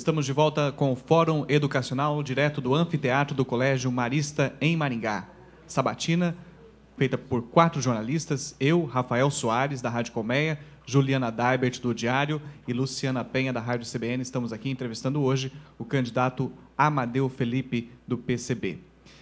Estamos de volta com o Fórum Educacional direto do Anfiteatro do Colégio Marista, em Maringá. Sabatina, feita por quatro jornalistas, eu, Rafael Soares, da Rádio Colmeia, Juliana Daibert, do Diário, e Luciana Penha, da Rádio CBN. Estamos aqui entrevistando hoje o candidato Amadeu Felipe, do PCB.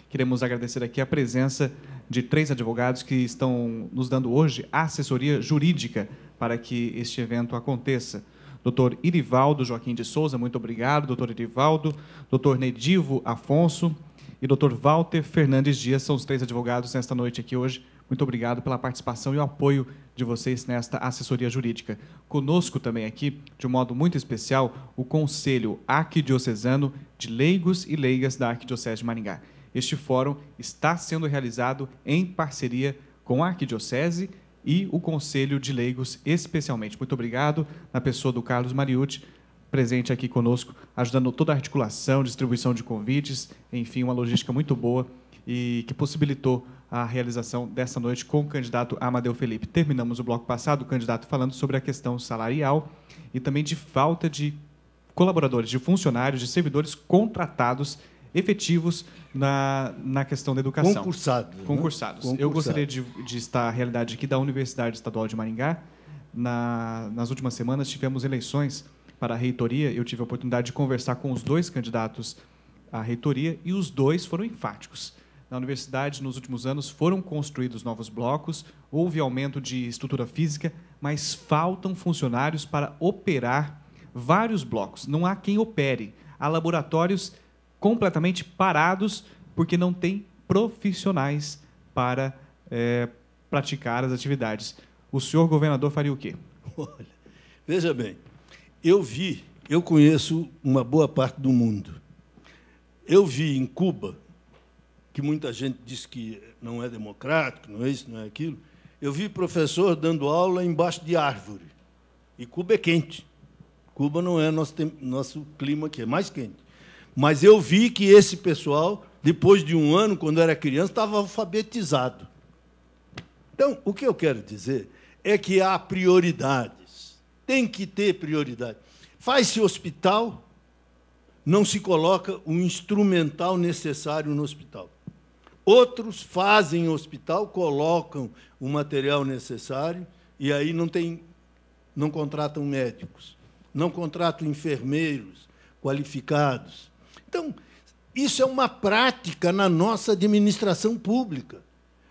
Queremos agradecer aqui a presença de três advogados que estão nos dando hoje assessoria jurídica para que este evento aconteça doutor Irivaldo Joaquim de Souza, muito obrigado, doutor Irivaldo, doutor Nedivo Afonso e doutor Walter Fernandes Dias, são os três advogados nesta noite aqui hoje. Muito obrigado pela participação e o apoio de vocês nesta assessoria jurídica. Conosco também aqui, de um modo muito especial, o Conselho Arquidiocesano de Leigos e Leigas da Arquidiocese de Maringá. Este fórum está sendo realizado em parceria com a Arquidiocese, e o Conselho de Leigos, especialmente. Muito obrigado, na pessoa do Carlos Mariucci, presente aqui conosco, ajudando toda a articulação, distribuição de convites, enfim, uma logística muito boa e que possibilitou a realização dessa noite com o candidato Amadeu Felipe. Terminamos o bloco passado, o candidato falando sobre a questão salarial e também de falta de colaboradores, de funcionários, de servidores contratados efetivos na, na questão da educação. Concursado, né? Concursados. Concursados. Né? Eu gostaria de, de estar a realidade aqui da Universidade Estadual de Maringá. Na, nas últimas semanas tivemos eleições para a reitoria. Eu tive a oportunidade de conversar com os dois candidatos à reitoria e os dois foram enfáticos. Na universidade, nos últimos anos, foram construídos novos blocos, houve aumento de estrutura física, mas faltam funcionários para operar vários blocos. Não há quem opere. Há laboratórios completamente parados porque não tem profissionais para é, praticar as atividades. O senhor governador faria o quê? Olha, veja bem, eu vi, eu conheço uma boa parte do mundo. Eu vi em Cuba, que muita gente diz que não é democrático, não é isso, não é aquilo. Eu vi professor dando aula embaixo de árvore. E Cuba é quente. Cuba não é nosso, nosso clima aqui, é mais quente. Mas eu vi que esse pessoal, depois de um ano, quando era criança, estava alfabetizado. Então, o que eu quero dizer é que há prioridades. Tem que ter prioridade. Faz-se hospital, não se coloca o instrumental necessário no hospital. Outros fazem hospital, colocam o material necessário e aí não tem não contratam médicos, não contratam enfermeiros qualificados, então, isso é uma prática na nossa administração pública.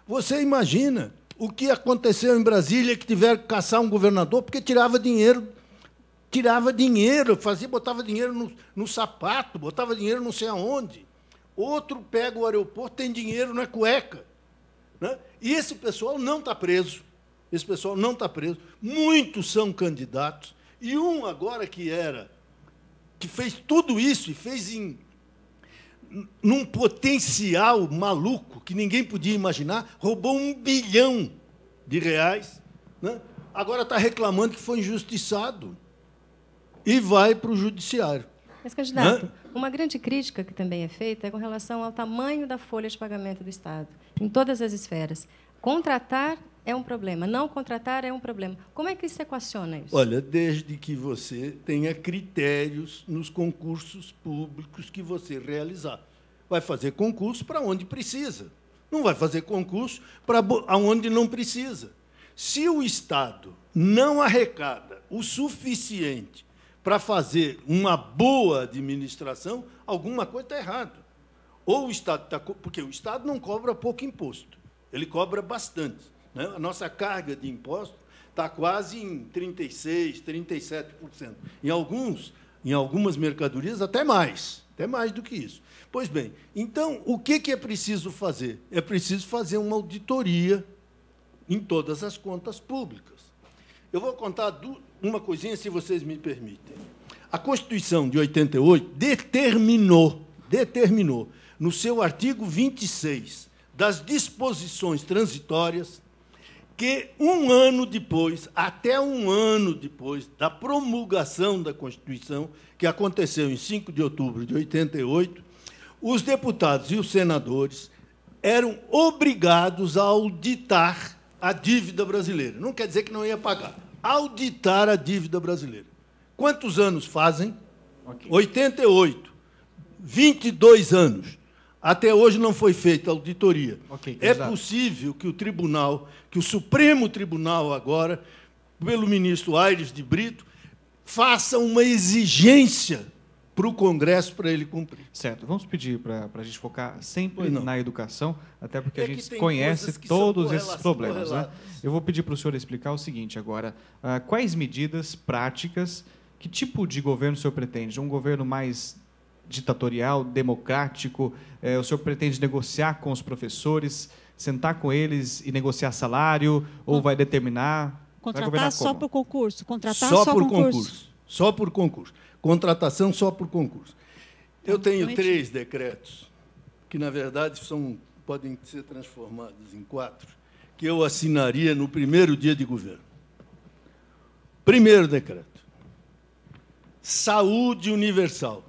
Você imagina o que aconteceu em Brasília que tiveram que caçar um governador porque tirava dinheiro, tirava dinheiro, fazia, botava dinheiro no, no sapato, botava dinheiro não sei aonde. Outro pega o aeroporto, tem dinheiro não é cueca. Né? E esse pessoal não está preso. Esse pessoal não está preso. Muitos são candidatos. E um agora que era, que fez tudo isso e fez em num potencial maluco que ninguém podia imaginar, roubou um bilhão de reais, né? agora está reclamando que foi injustiçado e vai para o judiciário. Mas, candidato, né? uma grande crítica que também é feita é com relação ao tamanho da folha de pagamento do Estado, em todas as esferas. Contratar é um problema, não contratar é um problema. Como é que se equaciona isso? Olha, desde que você tenha critérios nos concursos públicos que você realizar. Vai fazer concurso para onde precisa. Não vai fazer concurso para onde não precisa. Se o Estado não arrecada o suficiente para fazer uma boa administração, alguma coisa está errada. Ou o Estado está. Porque o Estado não cobra pouco imposto, ele cobra bastante. Né? A nossa carga de impostos está quase em 36%, 37%. Em, alguns, em algumas mercadorias, até mais, até mais do que isso. Pois bem, então, o que, que é preciso fazer? É preciso fazer uma auditoria em todas as contas públicas. Eu vou contar uma coisinha, se vocês me permitem. A Constituição de 88 determinou, determinou, no seu artigo 26, das disposições transitórias que um ano depois, até um ano depois da promulgação da Constituição, que aconteceu em 5 de outubro de 88, os deputados e os senadores eram obrigados a auditar a dívida brasileira. Não quer dizer que não ia pagar. Auditar a dívida brasileira. Quantos anos fazem? Okay. 88. 22 anos. Até hoje não foi feita auditoria. Okay, é exato. possível que o tribunal, que o Supremo Tribunal agora, pelo ministro Aires de Brito, faça uma exigência para o Congresso para ele cumprir. Certo. Vamos pedir para a gente focar sempre na educação, até porque é a gente conhece todos esses problemas. Né? Eu vou pedir para o senhor explicar o seguinte agora. Ah, quais medidas práticas, que tipo de governo o senhor pretende? Um governo mais ditatorial, democrático? É, o senhor pretende negociar com os professores, sentar com eles e negociar salário? Ou vai determinar? Contratar só por concurso? Contratar só, só por concurso. concurso. Só por concurso. Contratação só por concurso. Eu tá, tenho três decretos, que, na verdade, são, podem ser transformados em quatro, que eu assinaria no primeiro dia de governo. Primeiro decreto: saúde universal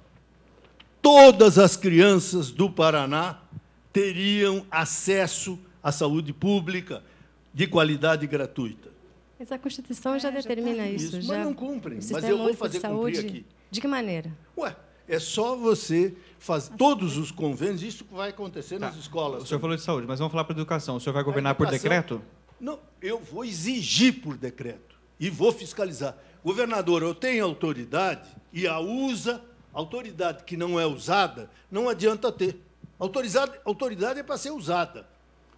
todas as crianças do Paraná teriam acesso à saúde pública de qualidade gratuita. Mas a Constituição é, já determina tá já isso, isso. Já... Mas não cumprem. Mas eu vou fazer saúde, cumprir aqui. De que maneira? Ué, é só você fazer todos os convênios, isso vai acontecer tá. nas escolas. O senhor também. falou de saúde, mas vamos falar para educação. O senhor vai governar educação, por decreto? Não, eu vou exigir por decreto e vou fiscalizar. Governador, eu tenho autoridade e a usa Autoridade que não é usada, não adianta ter. Autorizade, autoridade é para ser usada.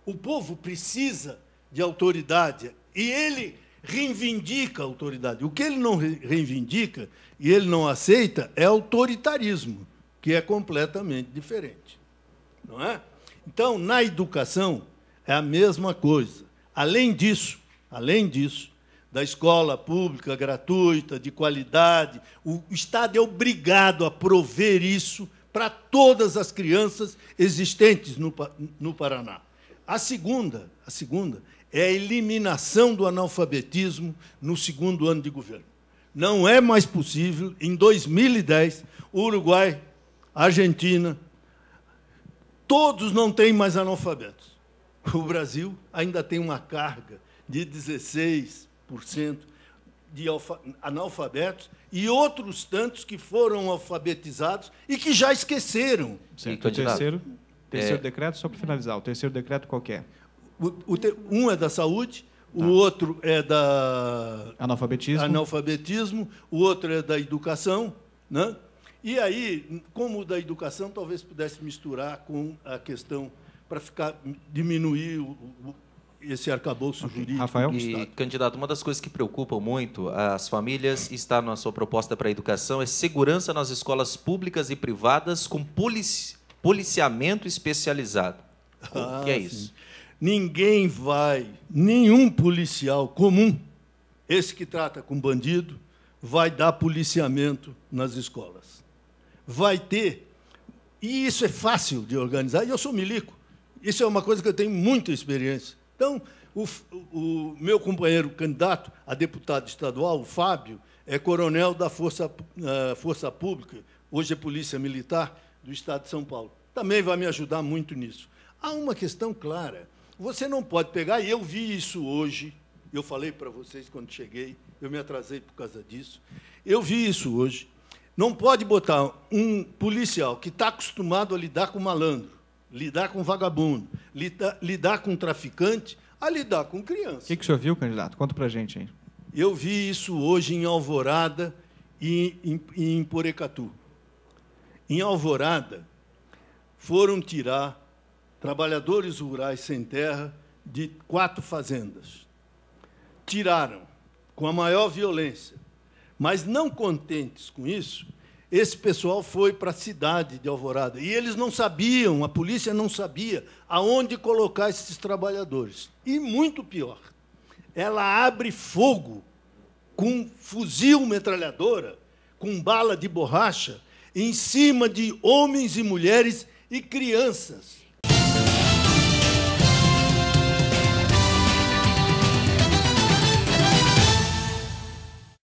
O povo precisa de autoridade e ele reivindica a autoridade. O que ele não reivindica e ele não aceita é autoritarismo, que é completamente diferente. Não é? Então, na educação é a mesma coisa. Além disso, além disso, da escola pública, gratuita, de qualidade. O Estado é obrigado a prover isso para todas as crianças existentes no, no Paraná. A segunda, a segunda é a eliminação do analfabetismo no segundo ano de governo. Não é mais possível, em 2010, Uruguai, Argentina, todos não têm mais analfabetos. O Brasil ainda tem uma carga de 16, de analfabetos e outros tantos que foram alfabetizados e que já esqueceram. Certo. O terceiro, terceiro é... decreto, só para finalizar, o terceiro decreto qualquer. É? O, o um é da saúde, o tá. outro é da analfabetismo. analfabetismo, o outro é da educação, né? E aí, como o da educação, talvez pudesse misturar com a questão para ficar diminuir o, esse arcabouço okay. jurídico. Rafael? E, candidato, uma das coisas que preocupam muito as famílias está na sua proposta para a educação é segurança nas escolas públicas e privadas com polici policiamento especializado. O ah, que é isso? Ninguém vai, nenhum policial comum, esse que trata com bandido, vai dar policiamento nas escolas. Vai ter, e isso é fácil de organizar, e eu sou milico, isso é uma coisa que eu tenho muita experiência. Então, o, o meu companheiro candidato a deputado estadual, o Fábio, é coronel da Força, uh, Força Pública, hoje é Polícia Militar do Estado de São Paulo. Também vai me ajudar muito nisso. Há uma questão clara. Você não pode pegar, e eu vi isso hoje, eu falei para vocês quando cheguei, eu me atrasei por causa disso. Eu vi isso hoje. Não pode botar um policial que está acostumado a lidar com malandro, lidar com vagabundo, lidar, lidar com traficante, a lidar com criança. O que, que o senhor viu, candidato? Conta para gente aí. Eu vi isso hoje em Alvorada e em, em, em Porecatu. Em Alvorada, foram tirar trabalhadores rurais sem terra de quatro fazendas. Tiraram com a maior violência. Mas, não contentes com isso, esse pessoal foi para a cidade de Alvorada. E eles não sabiam, a polícia não sabia aonde colocar esses trabalhadores. E muito pior, ela abre fogo com fuzil metralhadora, com bala de borracha, em cima de homens e mulheres e crianças.